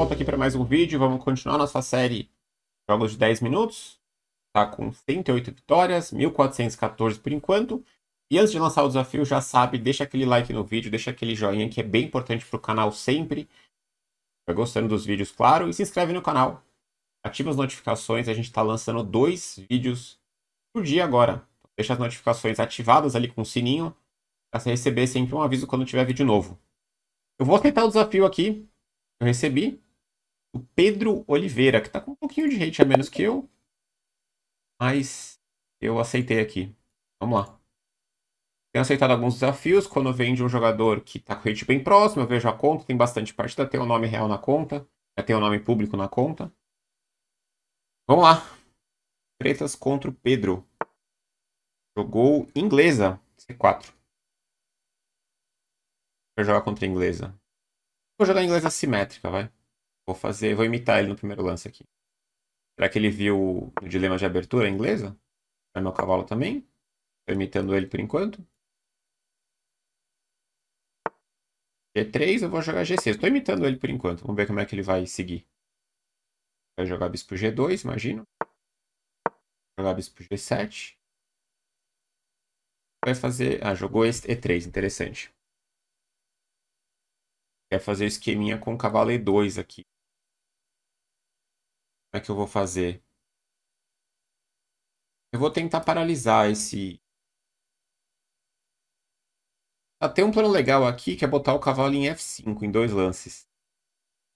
volta aqui para mais um vídeo. Vamos continuar nossa série Jogos de 10 Minutos. Tá com 108 vitórias, 1414 por enquanto. E antes de lançar o desafio, já sabe, deixa aquele like no vídeo, deixa aquele joinha que é bem importante para o canal sempre. Vai tá gostando dos vídeos, claro. E se inscreve no canal. Ativa as notificações. A gente está lançando dois vídeos por dia agora. Então, deixa as notificações ativadas ali com o sininho para você receber sempre um aviso quando tiver vídeo novo. Eu vou aceitar o desafio aqui. Eu recebi do Pedro Oliveira, que está com um pouquinho de hate a menos que eu. Mas eu aceitei aqui. Vamos lá. Tenho aceitado alguns desafios. Quando vem de um jogador que está com hate bem próximo, eu vejo a conta, tem bastante partida, tem o um nome real na conta, já é tem o um nome público na conta. Vamos lá. Tretas contra o Pedro. Jogou inglesa, C4. Vou jogar contra a inglesa. Vou jogar inglesa simétrica, vai. Vou fazer, vou imitar ele no primeiro lance aqui. Será que ele viu o dilema de abertura inglesa? É meu cavalo também? Estou imitando ele por enquanto. G3, eu vou jogar G6. Estou imitando ele por enquanto. Vamos ver como é que ele vai seguir. Vai jogar bispo G2, imagino. jogar bispo G7. Vai fazer... Ah, jogou E3, interessante. Quer fazer o esqueminha com cavalo E2 aqui é que eu vou fazer? Eu vou tentar paralisar esse... Ah, tem um plano legal aqui que é botar o cavalo em F5, em dois lances.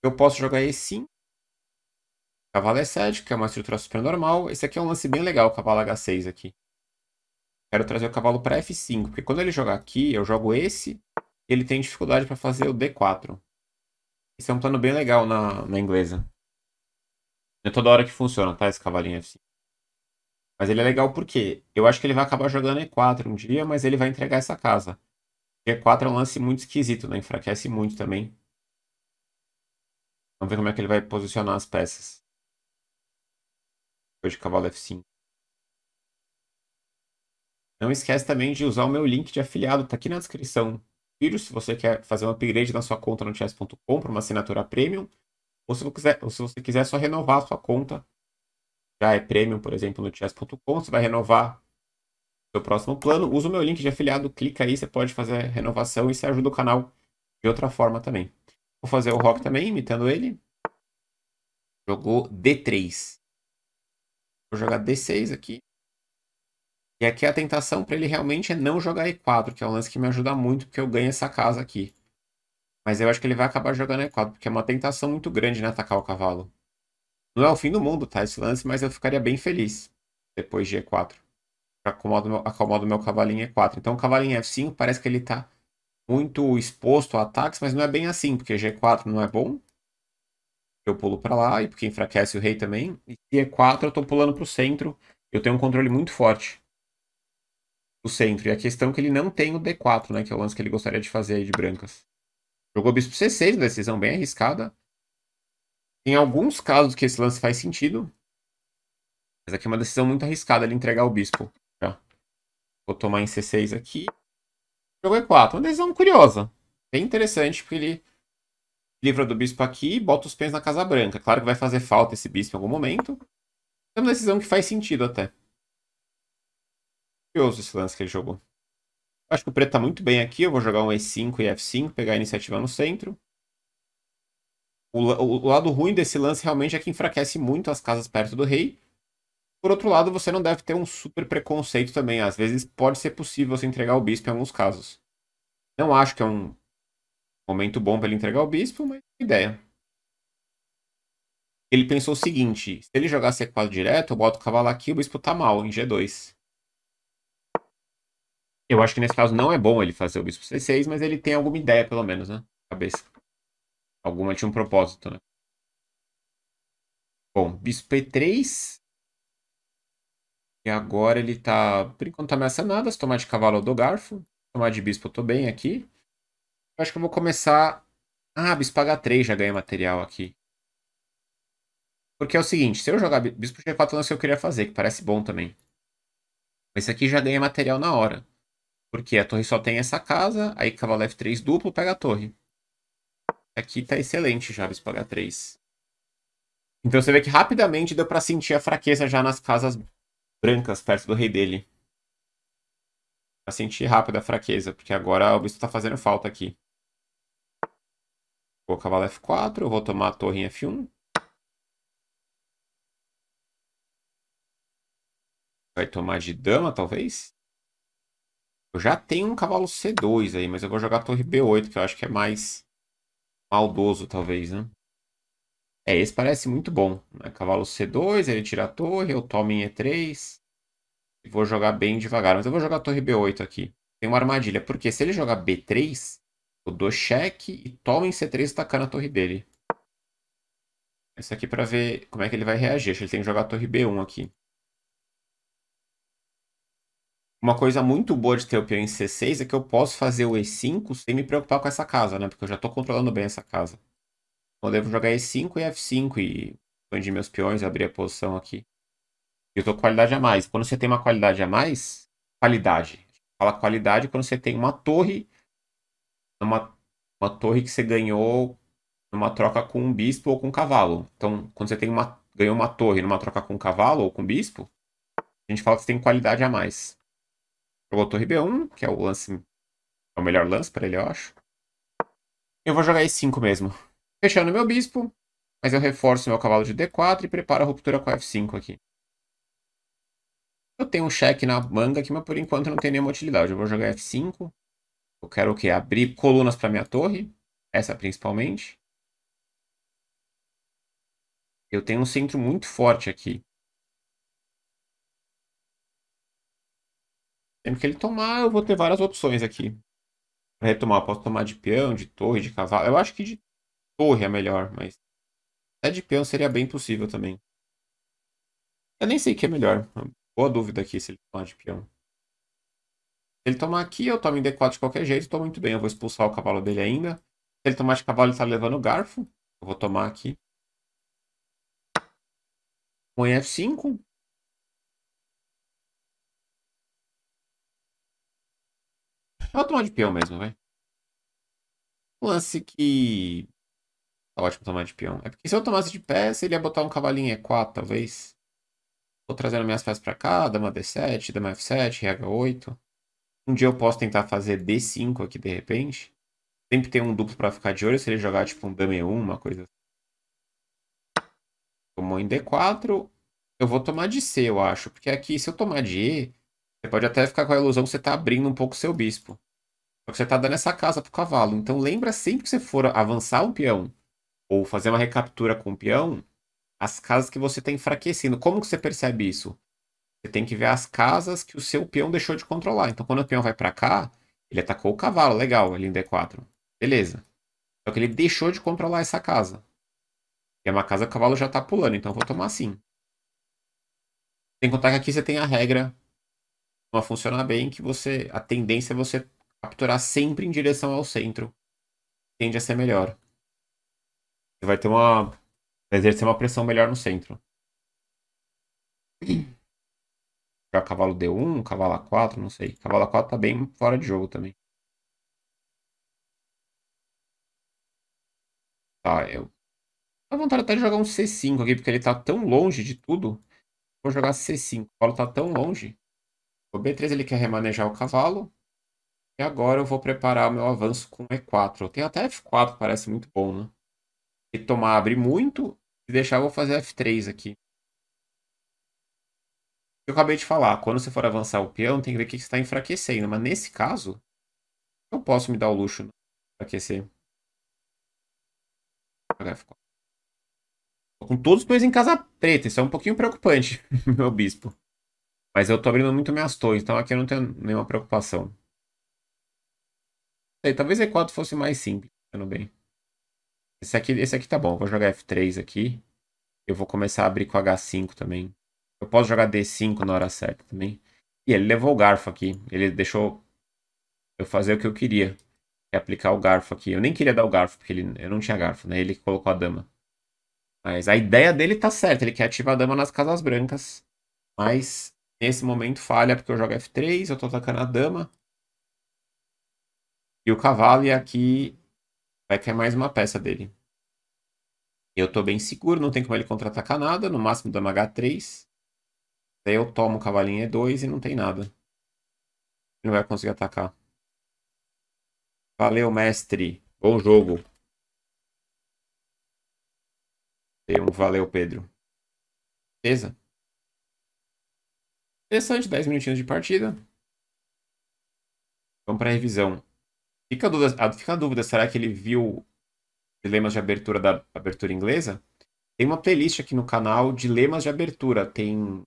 Eu posso jogar E5. Cavalo é E7, que é uma estrutura super normal. Esse aqui é um lance bem legal, o cavalo H6 aqui. Quero trazer o cavalo para F5, porque quando ele jogar aqui, eu jogo esse. Ele tem dificuldade para fazer o D4. Esse é um plano bem legal na, na inglesa é toda hora que funciona, tá? Esse cavalinho F5. Mas ele é legal porque eu acho que ele vai acabar jogando E4 um dia, mas ele vai entregar essa casa. E4 é um lance muito esquisito, né? Enfraquece muito também. Vamos ver como é que ele vai posicionar as peças. Depois de cavalo F5. Não esquece também de usar o meu link de afiliado, tá aqui na descrição. Vídeo, se você quer fazer um upgrade na sua conta no chess.com para uma assinatura premium. Ou se, quiser, ou se você quiser só renovar a sua conta, já é premium, por exemplo, no chess.com, você vai renovar seu próximo plano, usa o meu link de afiliado, clica aí, você pode fazer a renovação e você ajuda o canal de outra forma também. Vou fazer o Rock também, imitando ele. Jogou D3. Vou jogar D6 aqui. E aqui a tentação para ele realmente é não jogar E4, que é um lance que me ajuda muito, porque eu ganho essa casa aqui. Mas eu acho que ele vai acabar jogando e4 porque é uma tentação muito grande, né, atacar o cavalo. Não é o fim do mundo, tá, esse lance, mas eu ficaria bem feliz depois de E4. Pra o meu, acomodar cavalinho E4. Então o cavalinho F5 parece que ele tá muito exposto a ataques, mas não é bem assim, porque G4 não é bom. Eu pulo para lá, e porque enfraquece o rei também. E E4 eu tô pulando pro centro, eu tenho um controle muito forte do centro. E a questão é que ele não tem o D4, né, que é o lance que ele gostaria de fazer aí de brancas. Jogou bispo C6, né? decisão bem arriscada. Em alguns casos que esse lance faz sentido. Mas aqui é uma decisão muito arriscada ele entregar o bispo. Já. Tá? Vou tomar em C6 aqui. Jogo E4. Uma decisão curiosa. Bem interessante, porque ele livra do bispo aqui e bota os pés na Casa Branca. Claro que vai fazer falta esse bispo em algum momento. É uma decisão que faz sentido até. Curioso esse lance que ele jogou. Acho que o preto está muito bem aqui. Eu vou jogar um E5 e F5, pegar a iniciativa no centro. O, o, o lado ruim desse lance realmente é que enfraquece muito as casas perto do rei. Por outro lado, você não deve ter um super preconceito também. Às vezes pode ser possível você entregar o bispo em alguns casos. Não acho que é um momento bom para ele entregar o bispo, mas é ideia. Ele pensou o seguinte: se ele jogar C4 direto, eu boto o cavalo aqui, o bispo tá mal em G2. Eu acho que nesse caso não é bom ele fazer o bispo C6, mas ele tem alguma ideia, pelo menos, né? Cabeça. Alguma tinha um propósito, né? Bom, bispo E3. E agora ele tá. Por enquanto tá ameaçando nada. Se tomar de cavalo eu dou garfo. Tomar de bispo eu tô bem aqui. Eu acho que eu vou começar. Ah, bispo H3 já ganha material aqui. Porque é o seguinte, se eu jogar bispo G4 não sei o que eu queria fazer, que parece bom também. Mas esse aqui já ganha material na hora. Porque a torre só tem essa casa, aí cavalo F3 duplo, pega a torre. Aqui tá excelente já, pra H3. Então você vê que rapidamente deu para sentir a fraqueza já nas casas brancas, perto do rei dele. Pra sentir rápido a fraqueza, porque agora o bispo tá fazendo falta aqui. Vou cavalo F4, eu vou tomar a torre em F1. Vai tomar de dama, talvez? Eu já tenho um cavalo C2 aí, mas eu vou jogar torre B8, que eu acho que é mais maldoso, talvez, né? É, esse parece muito bom. Né? Cavalo C2, ele tira a torre, eu tomo em E3. E vou jogar bem devagar. Mas eu vou jogar torre B8 aqui. Tem uma armadilha, porque se ele jogar B3, eu dou cheque e tomo em C3 tacando a torre dele. Isso aqui para ver como é que ele vai reagir. Acho que ele tem que jogar a torre B1 aqui. Uma coisa muito boa de ter o peão em C6 é que eu posso fazer o E5 sem me preocupar com essa casa, né? Porque eu já estou controlando bem essa casa. Então eu devo jogar E5 e F5 e expandir meus peões, e abrir a posição aqui. Eu estou com qualidade a mais. Quando você tem uma qualidade a mais, qualidade. Fala qualidade quando você tem uma torre, uma, uma torre que você ganhou numa troca com um bispo ou com um cavalo. Então, quando você tem uma, ganhou uma torre numa troca com um cavalo ou com um bispo, a gente fala que você tem qualidade a mais. Jogou torre B1, que é o lance. É o melhor lance para ele, eu acho. Eu vou jogar E5 mesmo. Fechando meu bispo, mas eu reforço meu cavalo de D4 e preparo a ruptura com F5 aqui. Eu tenho um cheque na manga aqui, mas por enquanto não tem nenhuma utilidade. Eu vou jogar F5. Eu quero o quê? Abrir colunas para minha torre. Essa principalmente. Eu tenho um centro muito forte aqui. Sempre que ele tomar, eu vou ter várias opções aqui. Pra retomar, eu posso tomar de peão, de torre, de cavalo. Eu acho que de torre é melhor, mas... Até de peão seria bem possível também. Eu nem sei o que é melhor. Boa dúvida aqui se ele tomar de peão. Se ele tomar aqui, eu tomo em D4 de qualquer jeito, estou muito bem. Eu vou expulsar o cavalo dele ainda. Se ele tomar de cavalo, ele está levando o garfo. Eu vou tomar aqui. Põe F5. Eu é vou tomar de peão mesmo, vai. Lance que. Tá ótimo tomar de peão. É porque se eu tomasse de peça, ele ia botar um cavalinho E4, talvez. Vou trazendo minhas peças pra cá, dama D7, dama F7, RH8. Um dia eu posso tentar fazer D5 aqui de repente. Sempre tem um duplo pra ficar de olho se ele jogar tipo um dama E1, uma coisa assim. Tomou em D4. Eu vou tomar de C, eu acho. Porque aqui, se eu tomar de E, você pode até ficar com a ilusão que você está abrindo um pouco o seu bispo. Só que você está dando essa casa pro cavalo. Então lembra sempre que você for avançar um peão ou fazer uma recaptura com um peão, as casas que você está enfraquecendo. Como que você percebe isso? Você tem que ver as casas que o seu peão deixou de controlar. Então quando o peão vai para cá, ele atacou o cavalo, legal, ali em D4. Beleza. Só que ele deixou de controlar essa casa. E é uma casa que o cavalo já está pulando, então eu vou tomar assim. Tem que contar que aqui você tem a regra a funcionar bem, que você a tendência é você capturar sempre em direção ao centro. Tende a ser melhor. Você vai ter uma. Vai exercer uma pressão melhor no centro. Já cavalo D1, cavalo A4, não sei. Cavalo A4 tá bem fora de jogo também. Tá, eu. A vontade até de jogar um C5 aqui, porque ele tá tão longe de tudo. Vou jogar C5. O cavalo tá tão longe o B3 ele quer remanejar o cavalo. E agora eu vou preparar meu avanço com E4. Tem até F4, parece muito bom, né? E tomar abre muito. e deixar, eu vou fazer F3 aqui. Eu acabei de falar, quando você for avançar o peão, tem que ver o que está enfraquecendo. Mas nesse caso, eu posso me dar o luxo de enfraquecer. Estou com todos os peões em casa preta. Isso é um pouquinho preocupante, meu bispo. Mas eu tô abrindo muito minhas torres, então aqui eu não tenho nenhuma preocupação. Aí, talvez E4 fosse mais simples, tudo bem. Esse aqui, esse aqui tá bom, vou jogar F3 aqui. Eu vou começar a abrir com H5 também. Eu posso jogar D5 na hora certa também. E ele levou o garfo aqui, ele deixou eu fazer o que eu queria. é aplicar o garfo aqui. Eu nem queria dar o garfo, porque ele, eu não tinha garfo, né? Ele colocou a dama. Mas a ideia dele tá certa, ele quer ativar a dama nas casas brancas. Mas Nesse momento falha porque eu jogo F3, eu estou atacando a dama. E o cavalo e é aqui vai cair mais uma peça dele. Eu estou bem seguro, não tem como ele contra-atacar nada, no máximo dama H3. Daí eu tomo o cavalinho E2 e não tem nada. Ele não vai conseguir atacar. Valeu, mestre. Bom jogo. Dei um valeu, Pedro. Beleza? Interessante, 10 minutinhos de partida. Vamos para a revisão. Fica a, dúvida, ah, fica a dúvida, será que ele viu dilemas de abertura da abertura inglesa? Tem uma playlist aqui no canal de lemas de abertura. Tem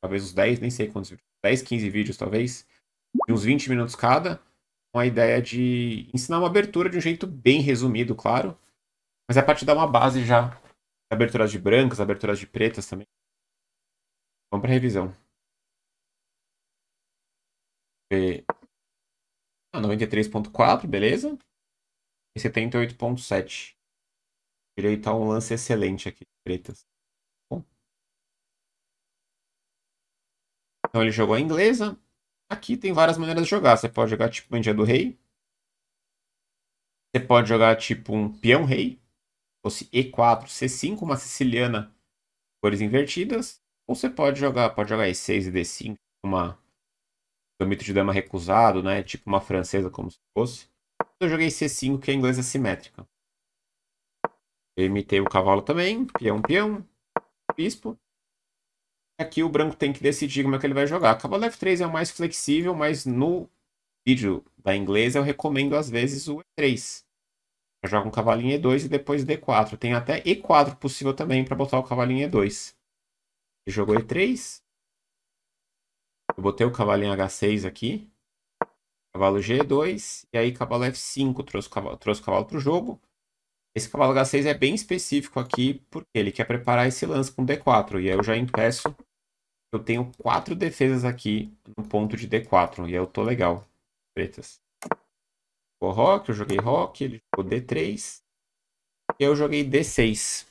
talvez uns 10, nem sei quantos, 10, 15 vídeos talvez, de uns 20 minutos cada, com a ideia de ensinar uma abertura de um jeito bem resumido, claro, mas é para te dar uma base já. Aberturas de brancas, aberturas de pretas também. Vamos para revisão ver. Ah, 93.4, beleza. E 78.7. Direito a um lance excelente aqui, pretas. Bom. Então ele jogou a inglesa. Aqui tem várias maneiras de jogar. Você pode jogar tipo um dia do rei. Você pode jogar tipo um peão rei. Fosse E4, C5, uma siciliana, cores invertidas. Ou você pode jogar, pode jogar E6 e D5, uma mito de dama recusado, né? Tipo uma francesa, como se fosse. Eu joguei C5, que é a inglesa simétrica. Eu imitei o cavalo também, peão, peão, bispo. Aqui o branco tem que decidir como é que ele vai jogar. Cavalo F3 é o mais flexível, mas no vídeo da inglesa eu recomendo às vezes o E3. Joga um cavalinho E2 e depois D4. Tem até E4 possível também para botar o cavalinho E2. Ele jogou E3, eu botei o cavalo em H6 aqui. Cavalo G2. E aí cavalo F5 trouxe o cavalo, trouxe o cavalo pro jogo. Esse cavalo H6 é bem específico aqui, porque ele quer preparar esse lance com D4. E aí eu já impeço. Eu tenho quatro defesas aqui no ponto de D4. E aí eu tô legal. Pretas. O Rock, eu joguei Rock, ele jogou D3. E eu joguei D6.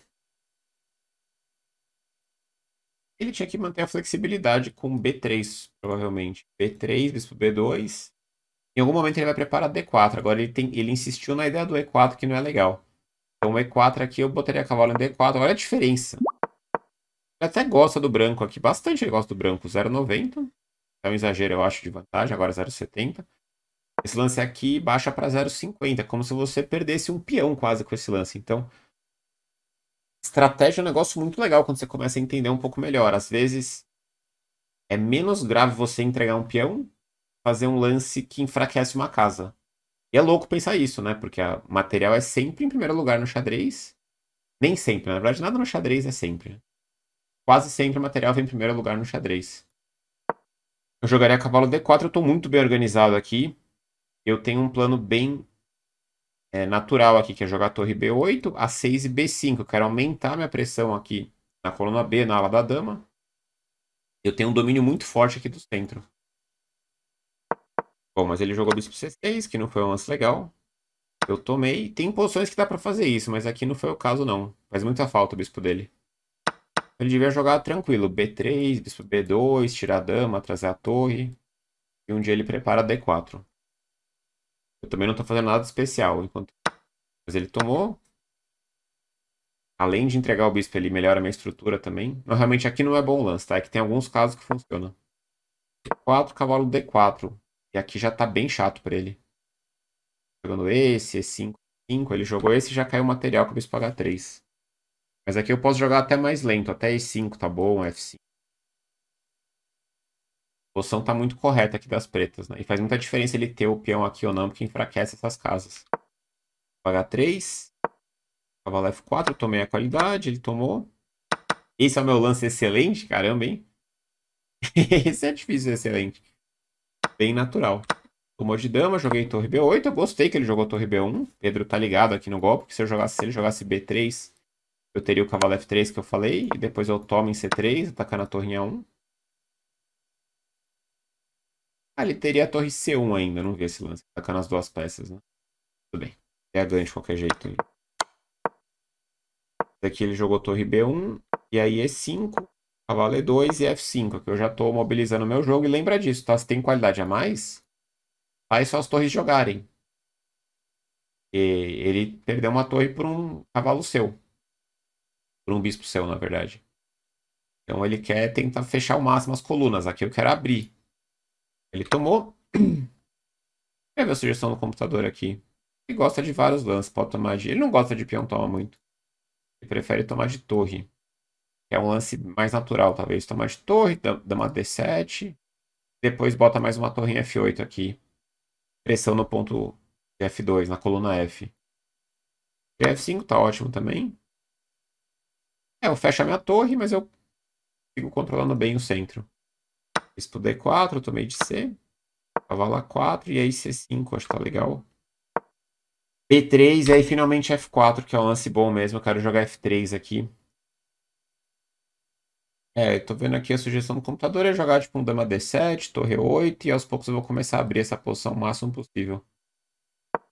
ele tinha que manter a flexibilidade com B3, provavelmente. B3, bispo B2. Em algum momento ele vai preparar D4. Agora ele, tem, ele insistiu na ideia do E4, que não é legal. Então E4 aqui eu botaria cavalo em D4. Olha é a diferença. Ele até gosta do branco aqui. Bastante ele gosta do branco. 0,90. É um exagero, eu acho, de vantagem. Agora 0,70. Esse lance aqui baixa para 0,50. Como se você perdesse um peão quase com esse lance. Então estratégia é um negócio muito legal quando você começa a entender um pouco melhor. Às vezes é menos grave você entregar um peão, fazer um lance que enfraquece uma casa. E é louco pensar isso, né? Porque o material é sempre em primeiro lugar no xadrez. Nem sempre, na verdade, nada no xadrez é sempre. Quase sempre o material vem em primeiro lugar no xadrez. Eu jogaria cavalo D4, eu estou muito bem organizado aqui. Eu tenho um plano bem é, natural aqui, que é jogar a torre B8, A6 e B5. Eu quero aumentar minha pressão aqui na coluna B, na ala da dama. Eu tenho um domínio muito forte aqui do centro. Bom, mas ele jogou bispo C6, que não foi um lance legal. Eu tomei. Tem posições que dá pra fazer isso, mas aqui não foi o caso, não. Faz muita falta o bispo dele. Ele devia jogar tranquilo. B3, bispo B2, tirar a dama, trazer a torre. E um dia ele prepara D4. Eu também não estou fazendo nada especial. Enquanto... Mas ele tomou. Além de entregar o bispo, ele melhora a minha estrutura também. Mas, realmente aqui não é bom o lance, tá? É que tem alguns casos que funciona. 4, cavalo D4. E aqui já está bem chato para ele. Jogando esse, E5, 5. Ele jogou esse e já caiu o material com o bispo H3. Mas aqui eu posso jogar até mais lento. Até E5 tá bom, F5 poção tá muito correta aqui das pretas, né? E faz muita diferença ele ter o peão aqui ou não, porque enfraquece essas casas. H3. Cavalo F4, tomei a qualidade, ele tomou. Esse é o meu lance excelente, caramba, hein? Esse é difícil, excelente. Bem natural. Tomou de dama, joguei torre B8. Eu gostei que ele jogou torre B1. Pedro tá ligado aqui no golpe, porque se, eu jogasse, se ele jogasse B3, eu teria o cavalo F3 que eu falei. E depois eu tomo em C3, atacar na torrinha 1. Ah, ele teria a torre C1 ainda, não vi esse lance. Atacando as duas peças, né? Tudo bem. É ganho de qualquer jeito. Hein? Daqui ele jogou torre B1, e aí E5, cavalo E2 e F5, que eu já estou mobilizando o meu jogo. E lembra disso, tá? Se tem qualidade a mais, faz só as torres jogarem. E ele perdeu uma torre por um cavalo seu. Por um bispo seu, na verdade. Então ele quer tentar fechar ao máximo as colunas. Aqui eu quero abrir. Ele tomou. Pega a sugestão no computador aqui. Ele gosta de vários lances, pode tomar de. Ele não gosta de peão toma muito. Ele prefere tomar de torre. Que é um lance mais natural, talvez. Tomar de torre, dama D7. Depois bota mais uma torre em F8 aqui. Pressão no ponto F2, na coluna F. E F5 tá ótimo também. É, eu fecho a minha torre, mas eu fico controlando bem o centro. Fiz pro D4, eu tomei de C. Cavala 4 e aí C5, acho que tá legal. B3 e aí finalmente F4, que é um lance bom mesmo. Eu quero jogar F3 aqui. É, eu tô vendo aqui a sugestão do computador é jogar tipo um dama D7, torre 8 e aos poucos eu vou começar a abrir essa posição o máximo possível.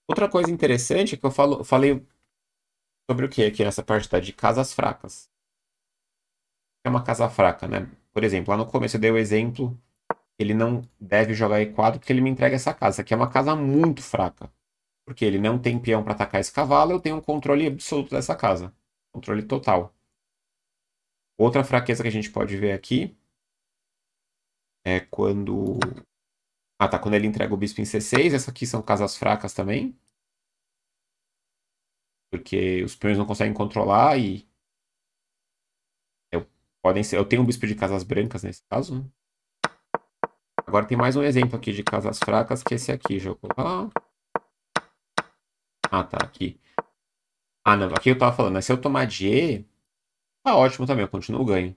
Outra coisa interessante é que eu falo, falei sobre o que aqui nessa parte tá, de casas fracas. É uma casa fraca, né? Por exemplo, lá no começo eu dei o exemplo, ele não deve jogar E4 porque ele me entrega essa casa. Essa aqui é uma casa muito fraca. Porque ele não tem peão para atacar esse cavalo, eu tenho um controle absoluto dessa casa. Controle total. Outra fraqueza que a gente pode ver aqui é quando... Ah tá, quando ele entrega o bispo em C6, essas aqui são casas fracas também. Porque os peões não conseguem controlar e Podem ser. Eu tenho um bispo de casas brancas nesse caso. Uhum. Agora tem mais um exemplo aqui de casas fracas, que é esse aqui. já eu colocar. Ah, tá. Aqui. Ah, não. Aqui eu tava falando. Mas né? se eu tomar de tá ótimo também. Eu continuo ganho.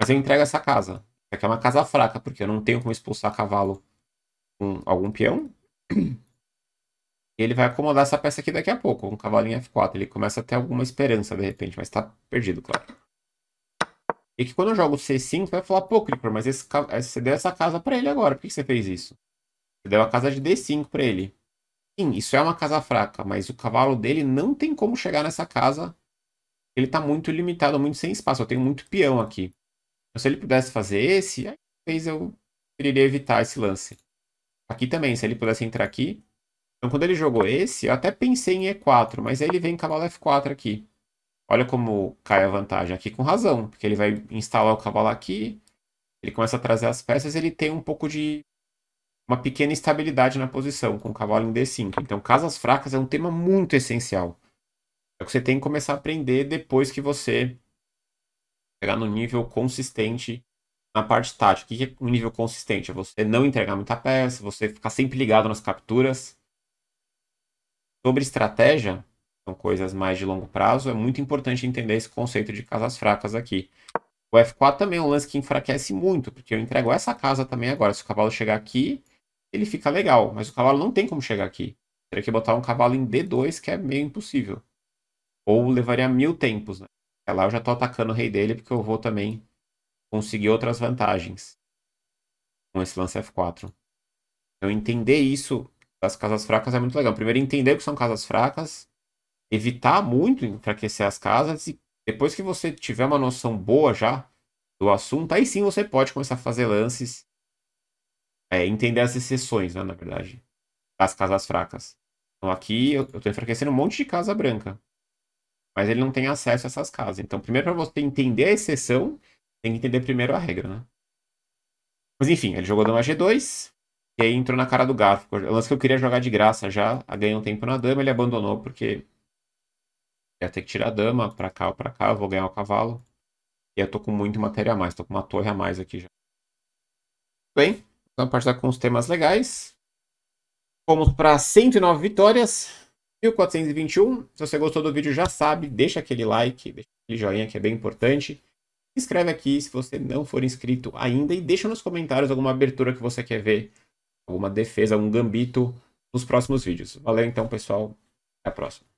Mas eu entrego essa casa. aqui é uma casa fraca, porque eu não tenho como expulsar cavalo com algum peão. ele vai acomodar essa peça aqui daqui a pouco. Um cavalinho F4. Ele começa a ter alguma esperança, de repente, mas tá perdido, claro. E que quando eu jogo C5, vai falar, pô, Creeper, mas esse, eh, você deu essa casa para ele agora, por que você fez isso? Você deu a casa de D5 para ele. Sim, isso é uma casa fraca, mas o cavalo dele não tem como chegar nessa casa. Ele está muito limitado, muito sem espaço. Eu tenho muito peão aqui. Então, se ele pudesse fazer esse, aí talvez eu queria evitar esse lance. Aqui também, se ele pudesse entrar aqui. Então, quando ele jogou esse, eu até pensei em E4, mas aí ele vem cavalo F4 aqui. Olha como cai a vantagem aqui com razão, porque ele vai instalar o cavalo aqui, ele começa a trazer as peças, ele tem um pouco de uma pequena estabilidade na posição com o cavalo em D5. Então, casas fracas é um tema muito essencial. É o que você tem que começar a aprender depois que você chegar no nível consistente na parte tática. O que é um nível consistente? É você não entregar muita peça, você ficar sempre ligado nas capturas. Sobre estratégia, são coisas mais de longo prazo, é muito importante entender esse conceito de casas fracas aqui. O F4 também é um lance que enfraquece muito, porque eu entrego essa casa também agora. Se o cavalo chegar aqui, ele fica legal, mas o cavalo não tem como chegar aqui. Teria que botar um cavalo em D2, que é meio impossível. Ou levaria mil tempos, né? É lá eu já estou atacando o rei dele, porque eu vou também conseguir outras vantagens com esse lance F4. Então entender isso das casas fracas é muito legal. Primeiro entender o que são casas fracas, evitar muito enfraquecer as casas e depois que você tiver uma noção boa já do assunto, aí sim você pode começar a fazer lances, é, entender as exceções, né, na verdade, das casas fracas. Então aqui eu estou enfraquecendo um monte de casa branca, mas ele não tem acesso a essas casas. Então, primeiro para você entender a exceção, tem que entender primeiro a regra, né? Mas enfim, ele jogou dama G2, e aí entrou na cara do garfo O lance que eu queria jogar de graça já, ganhou um tempo na dama, ele abandonou porque ia ter que tirar a dama pra cá ou pra cá, vou ganhar o cavalo. E eu tô com muito matéria a mais, tô com uma torre a mais aqui já. Bem, vamos partir com os temas legais. Vamos para 109 vitórias, 1421. Se você gostou do vídeo, já sabe, deixa aquele like, deixa aquele joinha que é bem importante. Se inscreve aqui se você não for inscrito ainda e deixa nos comentários alguma abertura que você quer ver, alguma defesa, algum gambito nos próximos vídeos. Valeu então, pessoal. Até a próxima.